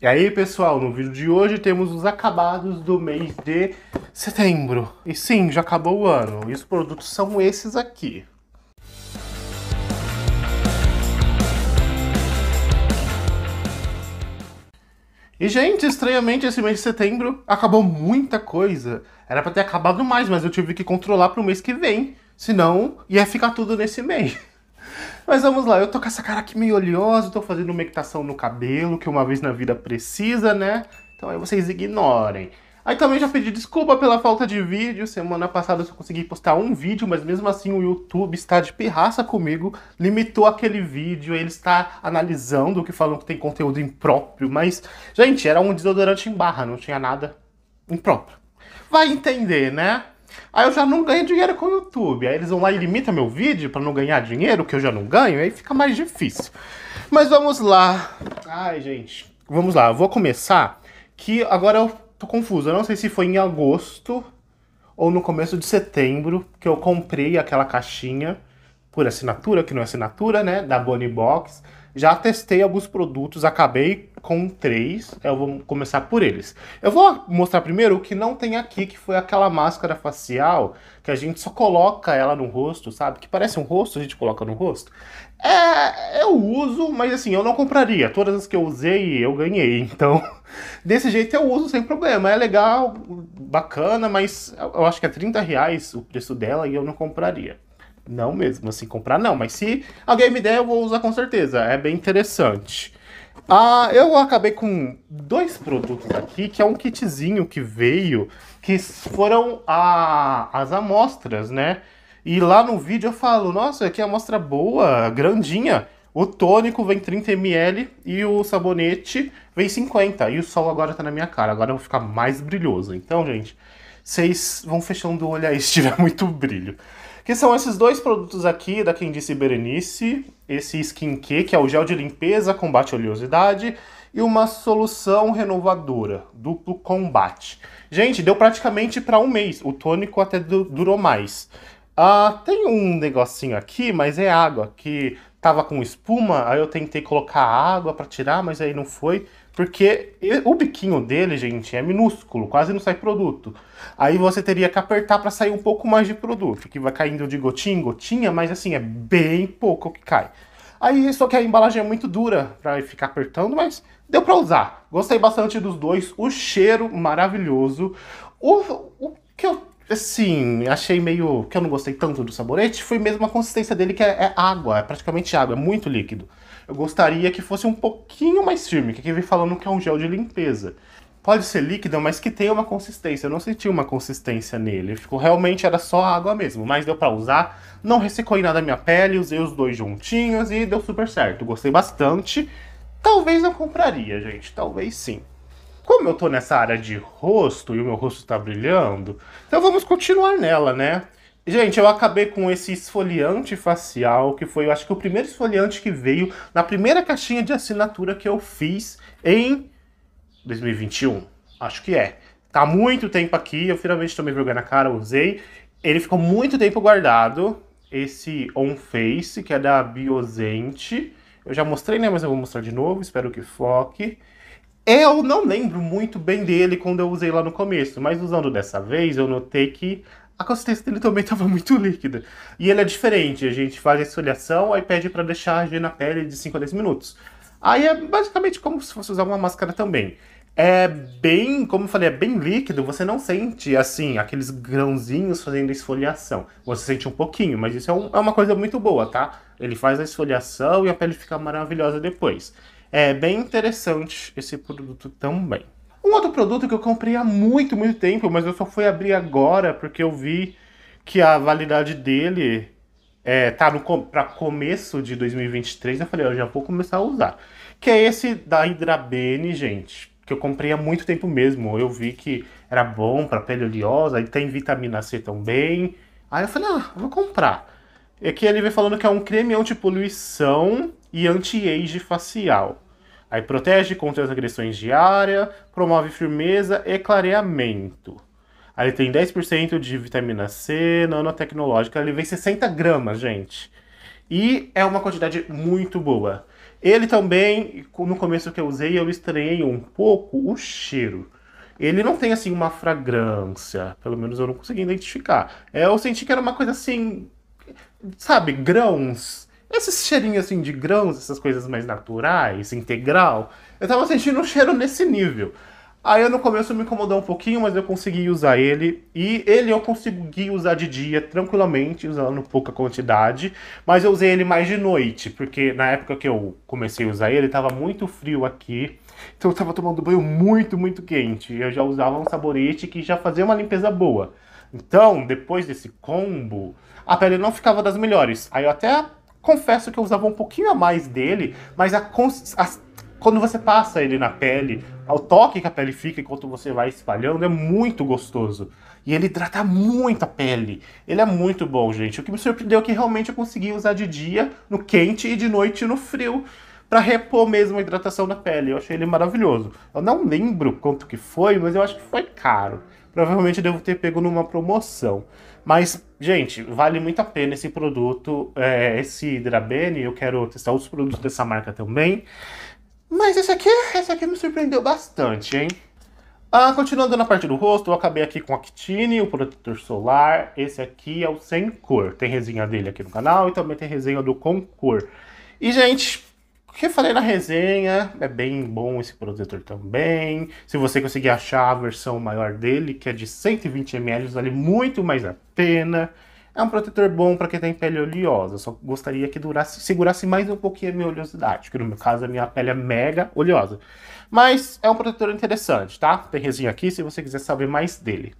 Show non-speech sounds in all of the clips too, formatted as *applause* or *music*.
E aí, pessoal, no vídeo de hoje temos os acabados do mês de setembro. E sim, já acabou o ano. E os produtos são esses aqui. E, gente, estranhamente, esse mês de setembro acabou muita coisa. Era para ter acabado mais, mas eu tive que controlar pro mês que vem. Senão, ia ficar tudo nesse *laughs* mês. Mas vamos lá, eu tô com essa cara aqui meio oleosa, tô fazendo uma equitação no cabelo, que uma vez na vida precisa, né? Então aí vocês ignorem. Aí também já pedi desculpa pela falta de vídeo. Semana passada eu só consegui postar um vídeo, mas mesmo assim o YouTube está de pirraça comigo. Limitou aquele vídeo, ele está analisando, o que falam que tem conteúdo impróprio, mas, gente, era um desodorante em barra, não tinha nada impróprio. Vai entender, né? Aí eu já não ganho dinheiro com o YouTube. Aí eles vão lá e limitam meu vídeo para não ganhar dinheiro, que eu já não ganho, aí fica mais difícil. Mas vamos lá. Ai, gente. Vamos lá, eu vou começar. Que agora eu tô confuso. Eu não sei se foi em agosto ou no começo de setembro que eu comprei aquela caixinha por assinatura, que não é assinatura, né? Da Bonnie Box já testei alguns produtos, acabei com três. Eu vou começar por eles. Eu vou mostrar primeiro o que não tem aqui, que foi aquela máscara facial que a gente só coloca ela no rosto, sabe? Que parece um rosto, a gente coloca no rosto. É, eu uso, mas assim, eu não compraria. Todas as que eu usei, eu ganhei. *laughs* Então, desse jeito eu uso sem problema. É legal, bacana, mas eu acho que é 30 reais o preço dela e eu não compraria. Não mesmo, assim, comprar não, mas se alguém me der, eu vou usar com certeza. É bem interessante. Ah, eu acabei com dois produtos aqui, que é um kitzinho que veio, que foram a, as amostras, né? E lá no vídeo eu falo, nossa, aqui é amostra boa, grandinha. O tônico vem 30ml e o sabonete vem 50. E o sol agora tá na minha cara, agora eu vou ficar mais brilhoso. Então, gente, vocês vão fechando o olho aí *laughs* se tiver muito brilho. Que são esses dois produtos aqui, da quem disse Berenice, esse Skin Q, que é o gel de limpeza, combate a oleosidade, e uma solução renovadora, duplo combate. Gente, deu praticamente para um mês, o tônico até durou mais. Ah, tem um negocinho aqui, mas é água, que tava com espuma, aí eu tentei colocar água para tirar, mas aí não foi, porque o biquinho dele, gente, é minúsculo, quase não sai produto. Aí você teria que apertar para sair um pouco mais de produto, que vai caindo de gotinha em gotinha, mas assim, é bem pouco que cai. Aí, só que a embalagem é muito dura para ficar apertando, mas deu para usar. Gostei bastante dos dois, o cheiro maravilhoso. O, o que eu assim, achei meio que eu não gostei tanto do saborete, foi mesmo a consistência dele que é, é água, é praticamente água, é muito líquido. Eu gostaria que fosse um pouquinho mais firme, que aqui vem falando que é um gel de limpeza. Pode ser líquido, mas que tenha uma consistência. Eu não senti uma consistência nele. Ficou realmente era só água mesmo, mas deu para usar. Não ressecou em nada a minha pele, usei os dois juntinhos e deu super certo. Gostei bastante. Talvez eu compraria, gente. Talvez sim. Como eu tô nessa área de rosto e o meu rosto tá brilhando, então vamos continuar nela, né? Gente, eu acabei com esse esfoliante facial, que foi, eu acho que o primeiro esfoliante que veio na primeira caixinha de assinatura que eu fiz em 2021. Acho que é. Tá muito tempo aqui, eu finalmente tomei vergonha na cara, usei. Ele ficou muito tempo guardado, esse On Face, que é da Biosente. Eu já mostrei, né, mas eu vou mostrar de novo, espero que foque. É, eu não lembro muito bem dele quando eu usei lá no começo, mas usando dessa vez eu notei que a consistência dele também estava *laughs* muito líquida. E ele é diferente, a gente faz a esfoliação, aí pede para deixar agir na pele de 5 a 10 minutos. Aí é basicamente como se fosse usar uma máscara também. É bem, como eu falei, é bem líquido, você não sente, assim, aqueles grãozinhos fazendo esfoliação. Você sente um pouquinho, mas isso é, um, é uma coisa muito boa, tá? Ele faz a esfoliação e a pele fica maravilhosa depois. É bem interessante esse produto também. Um outro produto que eu comprei há muito, muito tempo, mas eu só fui abrir agora porque eu vi que a validade dele é, tá no para começo de 2023. Eu falei, eu já vou começar a usar. Que é esse da Hidrabene, gente, que eu comprei há muito tempo mesmo. Eu vi que era bom para pele oleosa e tem vitamina C também. Aí eu falei, ah, vou comprar. É que ele vem falando que é um creme antipoluição e anti-age facial. Aí protege contra as agressões diárias, promove firmeza e clareamento. Aí tem 10% de vitamina C nanotecnológica, ele vem 60 gramas, gente. E é uma quantidade muito boa. Ele também, no começo que eu usei, eu estranhei um pouco o cheiro. Ele não tem assim uma fragrância, pelo menos eu não consegui identificar. É, eu senti que era uma coisa assim, sabe, grãos esse cheirinho assim de grãos, essas coisas mais naturais, integral. Eu tava sentindo um cheiro nesse nível. Aí eu, no começo me incomodou um pouquinho, mas eu consegui usar ele. E ele eu consegui usar de dia tranquilamente, usando pouca quantidade. Mas eu usei ele mais de noite, porque na época que eu comecei a usar ele, estava muito frio aqui. Então eu estava tomando banho muito, muito quente. Eu já usava um saborete que já fazia uma limpeza boa. Então, depois desse combo, a pele não ficava das melhores. Aí eu até Confesso que eu usava um pouquinho a mais dele, mas a, a, quando você passa ele na pele, o toque que a pele fica enquanto você vai espalhando é muito gostoso. E ele hidrata muito a pele. Ele é muito bom, gente. O que me surpreendeu é que realmente eu consegui usar de dia no quente e de noite no frio para repor mesmo a hidratação da pele. Eu achei ele maravilhoso. Eu não lembro quanto que foi, mas eu acho que foi caro. Provavelmente devo ter pego numa promoção. Mas, gente, vale muito a pena esse produto, é, esse Hidrabene. Eu quero testar outros produtos dessa marca também. Mas esse aqui, esse aqui me surpreendeu bastante, hein? Ah, continuando na parte do rosto, eu acabei aqui com a Actine, o protetor solar. Esse aqui é o sem cor. Tem resenha dele aqui no canal e também tem resenha do com cor. E, gente, que falei na resenha, é bem bom esse protetor também. Se você conseguir achar a versão maior dele, que é de 120ml, vale muito mais a pena. É um protetor bom para quem tem pele oleosa, só gostaria que durasse, segurasse mais um pouquinho a minha oleosidade, que no meu caso a minha pele é mega oleosa. Mas é um protetor interessante, tá? Tem resenha aqui se você quiser saber mais dele.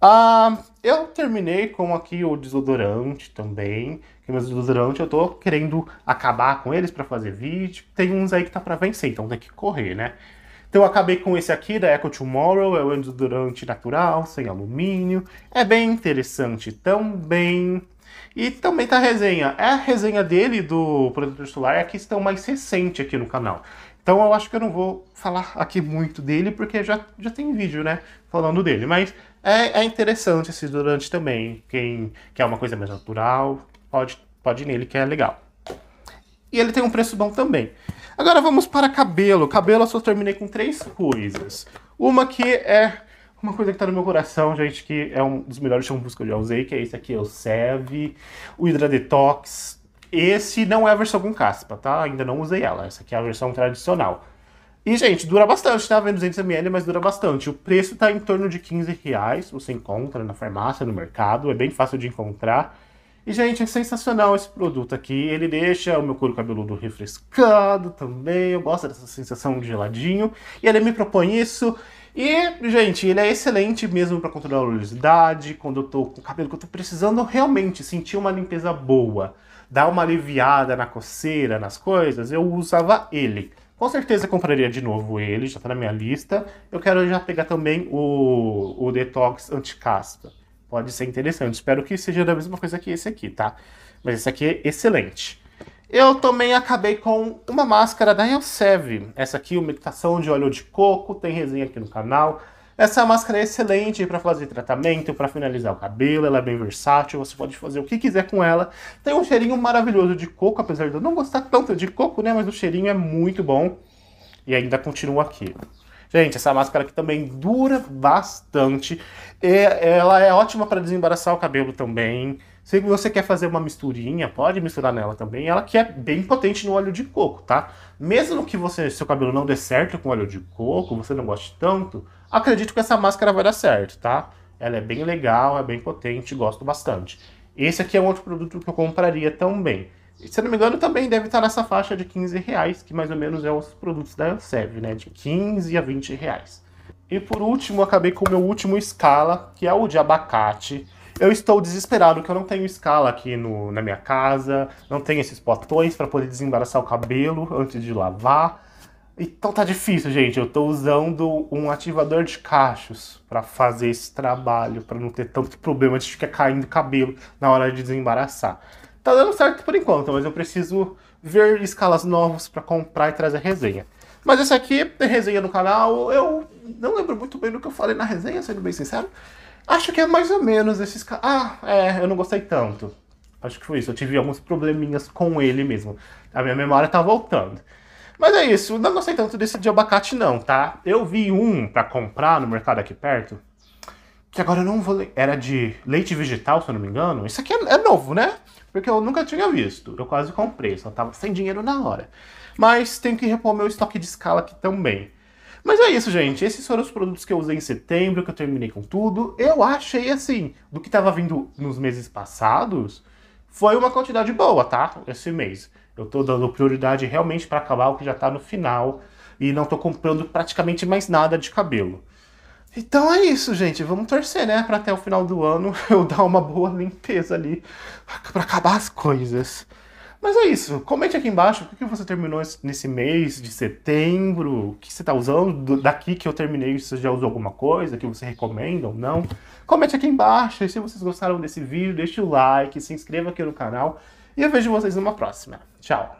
Ah, eu terminei com aqui o desodorante também. Que é meus desodorantes, eu tô querendo acabar com eles para fazer vídeo. Tem uns aí que tá para vencer, então tem que correr, né? Então eu acabei com esse aqui da Eco Tomorrow, é um desodorante natural, sem alumínio. É bem interessante também. E também tá a resenha. É a resenha dele do protetor solar é a que estão mais recente aqui no canal. Então eu acho que eu não vou falar aqui muito dele, porque já, já tem vídeo, né? Falando dele. Mas é, é interessante esse durante também. Quem quer uma coisa mais natural, pode, pode ir nele, que é legal. E ele tem um preço bom também. Agora vamos para cabelo. Cabelo eu só terminei com três coisas. Uma que é uma coisa que tá no meu coração, gente, que é um dos melhores shampoos que eu já usei, que é esse aqui, é o Seve, o Hydra Detox, esse não é a versão com caspa, tá? Ainda não usei ela. Essa aqui é a versão tradicional. E, gente, dura bastante, tá? Vem 200ml, mas dura bastante. O preço tá em torno de 15 reais. Você encontra na farmácia, no mercado. É bem fácil de encontrar. E, gente, é sensacional esse produto aqui. Ele deixa o meu couro cabeludo refrescado também. Eu gosto dessa sensação de geladinho. E ele me propõe isso. E, gente, ele é excelente mesmo para controlar a oleosidade. Quando eu tô com o cabelo que eu tô precisando realmente sentir uma limpeza boa dar uma aliviada na coceira, nas coisas, eu usava ele. Com certeza compraria de novo ele, já está na minha lista. Eu quero já pegar também o, o Detox Anticaspa. Pode ser interessante. Espero que seja da mesma coisa que esse aqui, tá? Mas esse aqui é excelente. Eu também acabei com uma máscara da Elseve Essa aqui, uma imitação de óleo de coco, tem resenha aqui no canal. Essa máscara é excelente para fazer tratamento, para finalizar o cabelo, ela é bem versátil, você pode fazer o que quiser com ela. Tem um cheirinho maravilhoso de coco, apesar de eu não gostar tanto de coco, né? Mas o cheirinho é muito bom e ainda continua aqui. Gente, essa máscara aqui também dura bastante. E ela é ótima para desembaraçar o cabelo também. Se você quer fazer uma misturinha, pode misturar nela também. Ela que é bem potente no óleo de coco, tá? Mesmo que você, seu cabelo não dê certo com óleo de coco, você não goste tanto, Acredito que essa máscara vai dar certo, tá? Ela é bem legal, é bem potente, gosto bastante. Esse aqui é um outro produto que eu compraria também. Se eu não me engano, também deve estar nessa faixa de 15 reais, que mais ou menos é os produtos da Ansev, né? De 15 a 20 reais. E por último, acabei com o meu último escala, que é o de abacate. Eu estou desesperado que eu não tenho escala aqui no, na minha casa, não tenho esses potões para poder desembaraçar o cabelo antes de lavar. Então tá difícil, gente. Eu tô usando um ativador de cachos para fazer esse trabalho, para não ter tanto problema de ficar caindo cabelo na hora de desembaraçar. Tá dando certo por enquanto, mas eu preciso ver escalas novas para comprar e trazer resenha. Mas essa aqui tem resenha no canal. Eu não lembro muito bem do que eu falei na resenha, sendo bem sincero. Acho que é mais ou menos esses. Ah, é, eu não gostei tanto. Acho que foi isso. Eu tive alguns probleminhas com ele mesmo. A minha memória tá voltando. Mas é isso, não gostei tanto desse de abacate não, tá? Eu vi um para comprar no mercado aqui perto, que agora eu não vou... Era de leite vegetal, se eu não me engano. Isso aqui é, é novo, né? Porque eu nunca tinha visto. Eu quase comprei, só tava sem dinheiro na hora. Mas tenho que repor meu estoque de escala aqui também. Mas é isso, gente. Esses foram os produtos que eu usei em setembro, que eu terminei com tudo. Eu achei, assim, do que estava vindo nos meses passados, foi uma quantidade boa, tá? Esse mês. Eu estou dando prioridade realmente para acabar o que já está no final e não estou comprando praticamente mais nada de cabelo. Então é isso, gente. Vamos torcer, né, para até o final do ano *laughs* eu dar uma boa limpeza ali para acabar as coisas. Mas é isso. Comente aqui embaixo o que você terminou nesse mês de setembro, o que você está usando. Daqui que eu terminei, você já usou alguma coisa que você recomenda ou não? Comente aqui embaixo. E se vocês gostaram desse vídeo, deixe o like, se inscreva aqui no canal. E eu vejo vocês numa próxima. Ciao!